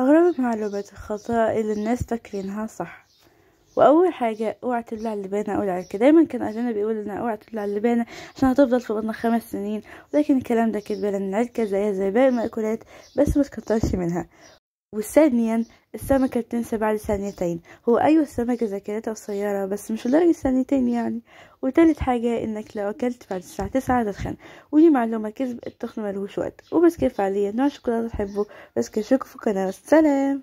أغربت معلومة الخطأ اللي الناس فاكرينها صح وأول حاجة اوعى تبلع اللبانة أو العركة دايما كان أهلنا بيقول إن اوعى تبلع اللبانة عشان هتفضل في بطنك خمس سنين ولكن الكلام ده كدب لأن العركة زيها زي باقي المأكولات بس متكترش منها وثانيا السمكة بتنسى بعد ثانيتين هو أيوة السمكة ذاكرتها قصيرة بس مش لدرجة ثانيتين يعني وتالت حاجة إنك لو أكلت بعد الساعة تسعة هتتخن ودي معلومة كذب التخن ملهوش وقت وبس كده فعليا نوع الشوكولاتة تحبه بس في القناة سلام